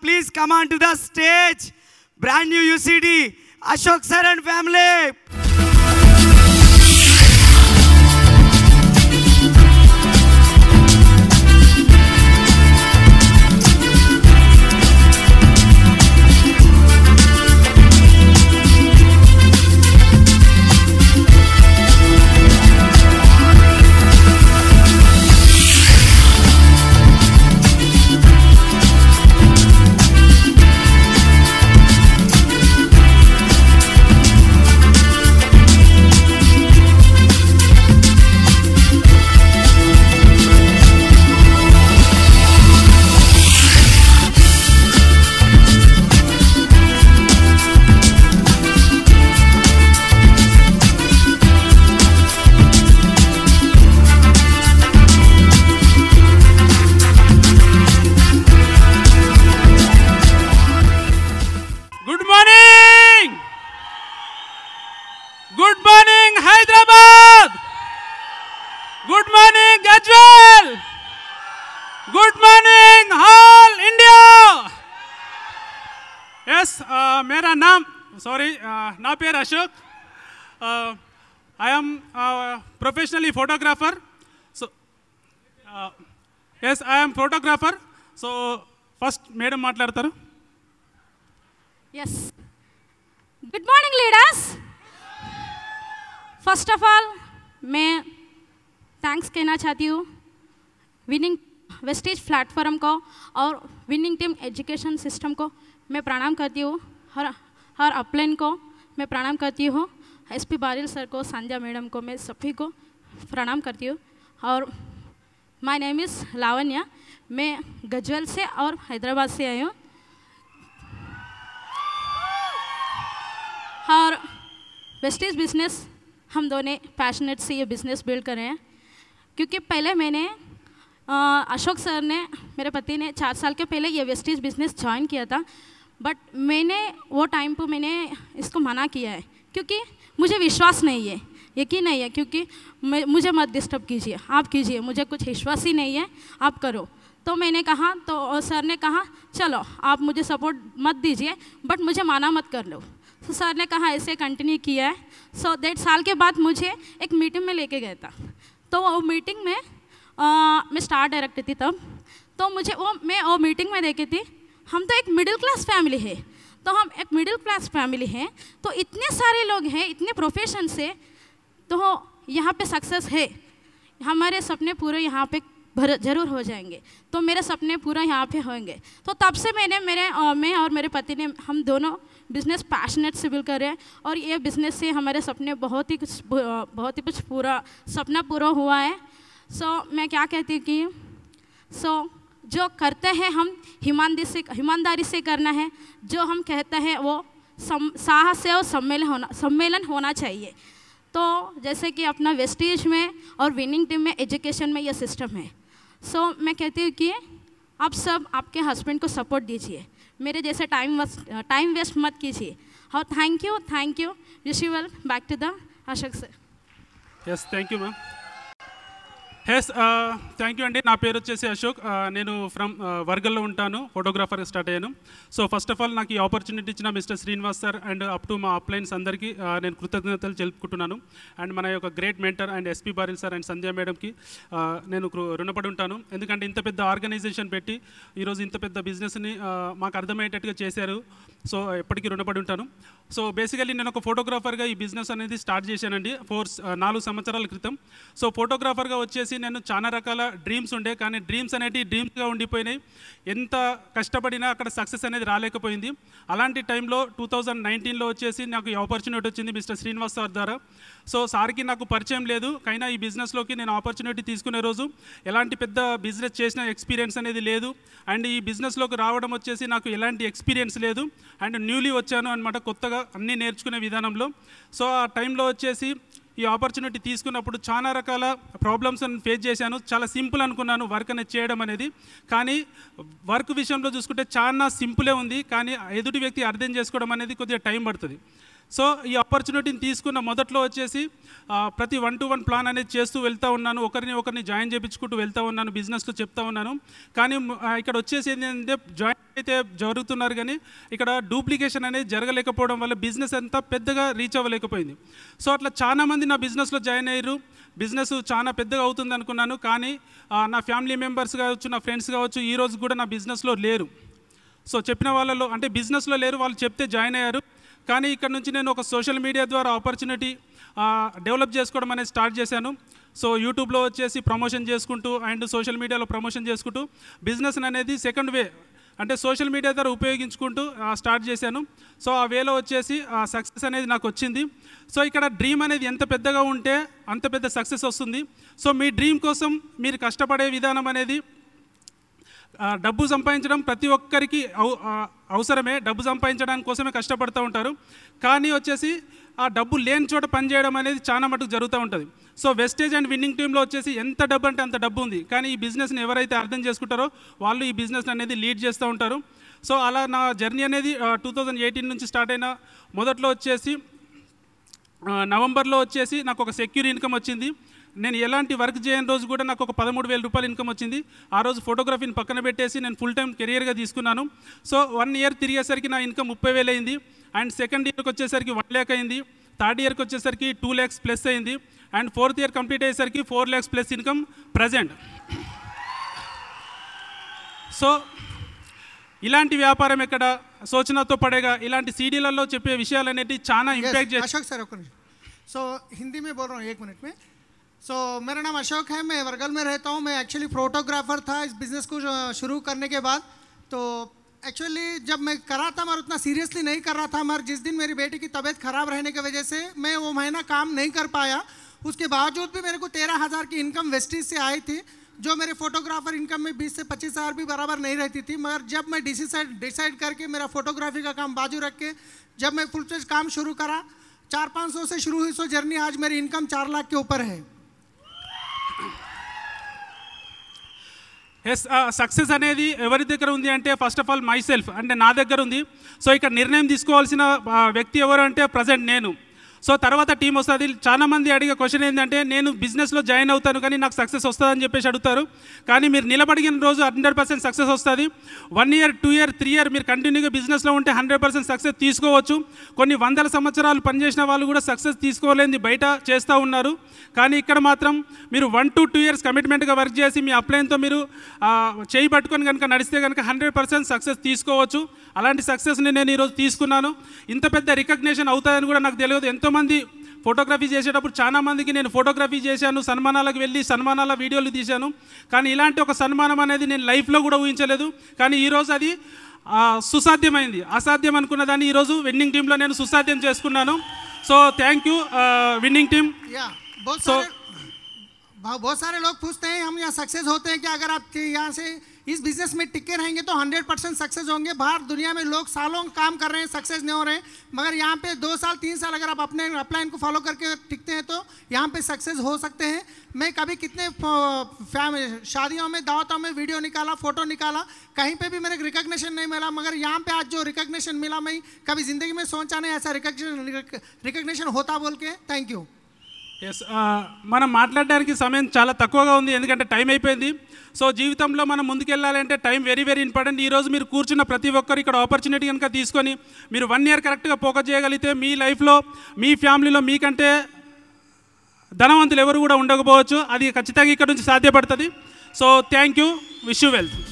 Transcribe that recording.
Please come on to the stage. Brand new UCD, Ashok Saran family. Good morning Hyderabad good morning Gajwel good morning all India yes मेरा नाम sorry uh, ना पेर Ashok I am professionally photographer so yes I'm photographer so first madam మాట్లాడతారు yes good morning leaders first of all मैं thanks कहना चाहती हूँ winning wastage platform को और विनिंग टीम एजुकेशन सिस्टम को मैं प्रणाम करती हूँ हर हर अपलाइन को मैं प्रणाम करती हूँ एस पी बारिल सर को संजय मैडम को मैं सभी को प्रणाम करती हूँ और माय नेम इज़ लावण्या मैं गजवल से और हैदराबाद से आई हूँ और वेस्टेज बिजनेस हम दोनों पैशनेट से ये बिज़नेस बिल्ड कर रहे हैं क्योंकि पहले मैंने अशोक सर ने मेरे पति ने चार साल के पहले ये वेस्टीज बिज़नेस ज्वाइन किया था बट मैंने वो टाइम पर मैंने इसको मना किया है क्योंकि मुझे विश्वास नहीं है यकीन नहीं है क्योंकि मुझे मत डिस्टर्ब कीजिए आप कीजिए मुझे कुछ विश्वास ही नहीं है आप करो तो मैंने कहा तो सर ने कहा चलो आप मुझे सपोर्ट मत दीजिए बट मुझे माना मत कर लो तो सर ने कहा ऐसे कंटिन्यू किया है सो so, डेढ़ साल के बाद मुझे एक मीटिंग में लेके गया था तो वो मीटिंग में आ, मैं स्टार डायरेक्टर थी तब तो मुझे वो मैं वो मीटिंग में देखी थी हम तो एक मिडिल क्लास फैमिली है तो हम एक मिडिल क्लास फैमिली हैं तो इतने सारे लोग हैं इतने प्रोफेशन से तो यहाँ पे सक्सेस है हमारे सपने पूरे यहाँ पे भर जरूर हो जाएंगे तो मेरे सपने पूरा यहाँ पे होंगे तो तब से मैंने मेरे मैं और मेरे पति ने हम दोनों बिज़नेस पैशनेट से बिल करें और ये बिज़नेस से हमारे सपने बहुत ही कुछ बहुत ही कुछ पूरा सपना पूरा हुआ है सो so, मैं क्या कहती हूँ कि सो so, जो करते हैं हम हिमांदी से ईमानदारी से करना है जो हम कहते हैं वो सम, साहस से और सम्मेलन होना सम्मेलन होना चाहिए तो जैसे कि अपना वेस्टेज में और विनिंग टीम में एजुकेशन में यह सिस्टम है सो so, मैं कहती हूँ कि आप सब आपके हस्बैंड को सपोर्ट दीजिए मेरे जैसे टाइम टाइम वेस्ट मत कीजिए और thank you thank you wish you well back to the Ashok sir yes thank you ma'am yes thank you అండి నా పేరు వచ్చేసి అశోక్ uh, నేను ఫ్రమ్ uh, వర్గల్లో ఉంటాను ఫోటోగ్రాఫర్ స్టార్ట్ అయ్యాను సో ఫస్ట్ ఆఫ్ ఆల్ నాకు ఈ ఆపర్చునిటీ ఇచ్చిన mister Srinivas sir and up to మా అప్లైన్స్ అందరికీ uh, నేను కృతజ్ఞతలు తెలుపుకుంటున్నాను అండ్ మన యొక్క great mentor and SP Baril sir and Sandhya మేడంకి నేను రుణపడి ఉంటాను ఎందుకంటే ఇంత పెద్ద ఆర్గనైజేషన్ పెట్టి ఈరోజు ఇంత పెద్ద బిజినెస్ని మాకు అర్థమయ్యేటట్టుగా చేశారు సో ఎప్పటికీ రుణపడి ఉంటాను సో బేసికలీ నేను ఒక ఫోటోగ్రాఫర్గా ఈ బిజినెస్ అనేది స్టార్ట్ చేశానండి ఫోర్ నాలుగు సంవత్సరాల క్రితం సో ఫోటోగ్రాఫర్గా వచ్చేసి నేను చాలా రకాల డ్రీమ్స్ ఉండే కానీ డ్రీమ్స్ అనేవి డ్రీమ్స్గా ఉండిపోయినాయి ఎంత కష్టపడినా అక్కడ సక్సెస్ అనేది రాలేకపోయింది అలాంటి టైంలో టూ థౌజండ్ నైన్టీన్లో వచ్చేసి నాకు ఆపర్చునిటీ వచ్చింది మిస్టర్ శ్రీనివాస్ సార్ ద్వారా సో సార్కి నాకు పరిచయం లేదు కైనా ఈ బిజినెస్లోకి నేను ఆపర్చునిటీ తీసుకునే రోజు ఎలాంటి పెద్ద బిజినెస్ చేసిన ఎక్స్పీరియన్స్ అనేది లేదు అండ్ ఈ బిజినెస్లోకి రావడం వచ్చేసి నాకు ఎలాంటి ఎక్స్పీరియన్స్ లేదు అండ్ న్యూలీ వచ్చాను అనమాట కొత్తగా అన్నీ నేర్చుకునే విధానంలో సో ఆ టైంలో వచ్చేసి ఈ ఆపర్చునిటీ తీసుకున్నప్పుడు చాలా రకాల ప్రాబ్లమ్స్ ఫేస్ చేశాను చాలా సింపుల్ అనుకున్నాను వర్క్ అనేది చేయడం అనేది కానీ వర్క్ విషయంలో చూసుకుంటే చాలా సింపులే ఉంది కానీ ఎదుటి వ్యక్తి అర్థం చేసుకోవడం అనేది కొద్దిగా టైం పడుతుంది సో ఈ ఆపర్చునిటీని తీసుకున్న మొదట్లో వచ్చేసి ప్రతి వన్ టు వన్ ప్లాన్ అనేది చేస్తూ వెళ్తూ ఉన్నాను ఒకరిని ఒకరిని జాయిన్ చేయించుకుంటూ వెళ్తూ ఉన్నాను బిజినెస్లో చెప్తా ఉన్నాను కానీ ఇక్కడ వచ్చేసి ఏంటంటే జాయిన్ అయితే జరుగుతున్నారు కానీ ఇక్కడ డూప్లికేషన్ అనేది జరగలేకపోవడం వల్ల బిజినెస్ అంతా పెద్దగా రీచ్ అవ్వలేకపోయింది సో అట్లా చాలామంది నా బిజినెస్లో జాయిన్ అయ్యారు బిజినెస్ చాలా పెద్దగా అవుతుంది అనుకున్నాను కానీ నా ఫ్యామిలీ మెంబర్స్ కావచ్చు నా ఫ్రెండ్స్ కావచ్చు ఈరోజు కూడా నా బిజినెస్లో లేరు సో చెప్పిన వాళ్ళలో అంటే బిజినెస్లో లేరు వాళ్ళు చెప్తే జాయిన్ అయ్యారు కానీ ఇక్కడ నుంచి నేను ఒక సోషల్ మీడియా ద్వారా ఆపర్చునిటీ డెవలప్ చేసుకోవడం అనేది స్టార్ట్ చేశాను సో యూట్యూబ్లో వచ్చేసి ప్రమోషన్ చేసుకుంటూ అండ్ సోషల్ మీడియాలో ప్రమోషన్ చేసుకుంటూ బిజినెస్ అనేది సెకండ్ వే అంటే సోషల్ మీడియా ద్వారా ఉపయోగించుకుంటూ స్టార్ట్ చేశాను సో ఆ వేలో వచ్చేసి ఆ సక్సెస్ అనేది నాకు వచ్చింది సో ఇక్కడ డ్రీమ్ అనేది ఎంత పెద్దగా ఉంటే అంత పెద్ద సక్సెస్ వస్తుంది సో మీ డ్రీమ్ కోసం మీరు కష్టపడే విధానం అనేది డబ్బు సంపాదించడం ప్రతి ఒక్కరికి అవసరమే డబ్బు సంపాదించడానికి కోసమే కష్టపడుతూ ఉంటారు కానీ వచ్చేసి ఆ డబ్బు లేని చోట పనిచేయడం అనేది చాలా మటుకు జరుగుతూ ఉంటుంది సో వెస్టేజ్ అండ్ విన్నింగ్ టీంలో వచ్చేసి ఎంత డబ్బు అంటే అంత డబ్బు ఉంది కానీ ఈ బిజినెస్ని ఎవరైతే అర్థం చేసుకుంటారో వాళ్ళు ఈ బిజినెస్ అనేది లీడ్ చేస్తూ ఉంటారు సో అలా నా జర్నీ అనేది టూ థౌజండ్ ఎయిటీన్ నుంచి స్టార్ట్ అయిన మొదట్లో వచ్చేసి నవంబర్లో వచ్చేసి నాకు ఒక సెక్యూర్ ఇన్కమ్ వచ్చింది నేను ఎలాంటి వర్క్ చేయని రోజు కూడా నాకు ఒక పదమూడు వేల రూపాయలు ఇన్కమ్ వచ్చింది ఆ రోజు ఫోటోగ్రఫీని పక్కన పెట్టేసి నేను ఫుల్ టైం కెరియర్గా తీసుకున్నాను సో వన్ ఇయర్ తిరిగేసరికి నా ఇన్కమ్ ముప్పై వేలు అయింది అండ్ సెకండ్ ఇయర్కి వచ్చేసరికి వన్ ల్యాక్ అయింది థర్డ్ ఇయర్కి వచ్చేసరికి టూ ల్యాక్స్ ప్లస్ అయింది అండ్ ఫోర్త్ ఇయర్ కంప్లీట్ అయ్యేసరికి four lakhs plus income present so ఇలాంటి వ్యాపారం ఎక్కడ సోచనతో పడేగా ఇలాంటి సీడీలలో చెప్పే విషయాలు అనేది చాలా ఇంపాక్ట్ చేస్తారు సో హిందీ మే బోల్ రహా ఏక్ మినిట్ మే सो so, मेरा नाम अशोक है मैं वर्गल में रहता हूँ मैं एक्चुअली फोटोग्राफर था इस बिज़नेस को शुरू करने के बाद तो एक्चुअली जब मैं कर रहा था मगर उतना सीरियसली नहीं कर रहा था मगर जिस दिन मेरी बेटी की तबीयत ख़राब रहने की वजह से मैं वो महीना काम नहीं कर पाया उसके बावजूद भी मेरे को तेरह हज़ार की इनकम वेस्टीज से आई थी जो मेरे फोटोग्राफर इनकम में बीस से पच्चीस हज़ार भी बराबर नहीं रहती थी मगर जब मैं डिसाइड डिसाइड करके मेरा फोटोग्राफी का काम बाजू रख के जब मैं फुल काम शुरू करा चार पाँच सौ से शुरू हुई सो जर्नी आज मेरी इनकम चार लाख के ऊपर है ఎస్ సక్సెస్ అనేది ఎవరి దగ్గర ఉంది అంటే first of all myself అంటే నా దగ్గర ఉంది సో ఇక్కడ నిర్ణయం తీసుకోవాల్సిన వ్యక్తి ఎవరు అంటే ప్రజెంట్ నేను సో తర్వాత టీం వస్తుంది చాలామంది అడిగే క్వశ్చన్ ఏంటంటే నేను బిజినెస్లో జాయిన్ అవుతాను కానీ నాకు సక్సెస్ వస్తుందని చెప్పేసి అడుగుతారు కానీ మీరు నిలబడిన రోజు హండ్రెడ్ పర్సెంట్ సక్సెస్ వస్తుంది one year two year three year మీరు కంటిన్యూగా బిజినెస్లో ఉంటే హండ్రెడ్ పర్సెంట్ సక్సెస్ తీసుకోవచ్చు కొన్ని వందల సంవత్సరాలు పనిచేసిన వాళ్ళు కూడా సక్సెస్ తీసుకోలేని బయట చేస్తూ ఉన్నారు కానీ ఇక్కడ మాత్రం మీరు వన్ టు టూ ఇయర్స్ కమిట్మెంట్గా వర్క్ చేసి మీ అప్లైన్తో మీరు చేయి పట్టుకొని కనుక నడిస్తే కనుక హండ్రెడ్ పర్సెంట్ సక్సెస్ తీసుకోవచ్చు అలాంటి సక్సెస్ని నేను ఈరోజు తీసుకున్నాను ఇంత పెద్ద రికగ్నేషన్ అవుతుందని కూడా నాకు తెలియదు ఎంతో ఎంతోమంది ఫోటోగ్రఫీ చేసేటప్పుడు చాలామందికి నేను ఫోటోగ్రఫీ చేశాను సన్మానాలకు వెళ్ళి సన్మానాల వీడియోలు తీశాను కానీ ఇలాంటి ఒక సన్మానం అనేది నేను లైఫ్లో కూడా ఊహించలేదు కానీ ఈరోజు అది సుసాధ్యమైంది అసాధ్యం అనుకున్న దాన్ని ఈరోజు విన్నింగ్ టీంలో నేను సుసాధ్యం చేసుకున్నాను so thank you winning team so बहुत सारे लोग पूछते हैं हम यहाँ सक्सेस होते हैं कि अगर आप यहाँ से इस बिजनेस में टिके रहेंगे तो 100 परसेंट सक्सेस होंगे बाहर दुनिया में लोग सालों काम कर रहे हैं सक्सेस नहीं हो रहे हैं मगर यहाँ पे दो साल तीन साल अगर आप अपने अपलाइन को फॉलो करके टिकते हैं तो यहाँ पे सक्सेस हो सकते हैं मैं कभी कितने शादियों में दावतों में वीडियो निकाला फोटो निकाला कहीं पर भी मेरे रिकोगनेशन नहीं मिला मगर यहाँ पर आज जो रिकोगनेशन मिला मैं कभी ज़िंदगी में सोचा नहीं ऐसा रिकोगनेशन होता बोल के थैंक यू ఎస్ uh, మనం మాట్లాడడానికి సమయం చాలా తక్కువగా ఉంది ఎందుకంటే టైం అయిపోయింది సో జీవితంలో మనం ముందుకెళ్ళాలంటే టైం వెరీ వెరీ ఇంపార్టెంట్ ఈరోజు మీరు కూర్చున్న ప్రతి ఒక్కరు ఇక్కడ ఆపర్చునిటీ కనుక తీసుకొని మీరు వన్ ఇయర్ కరెక్ట్గా పోక చేయగలిగితే మీ లైఫ్లో మీ ఫ్యామిలీలో మీకంటే ధనవంతులు ఎవరు కూడా ఉండకపోవచ్చు అది ఖచ్చితంగా ఇక్కడ నుంచి సాధ్యపడుతుంది so thank you wish you wealth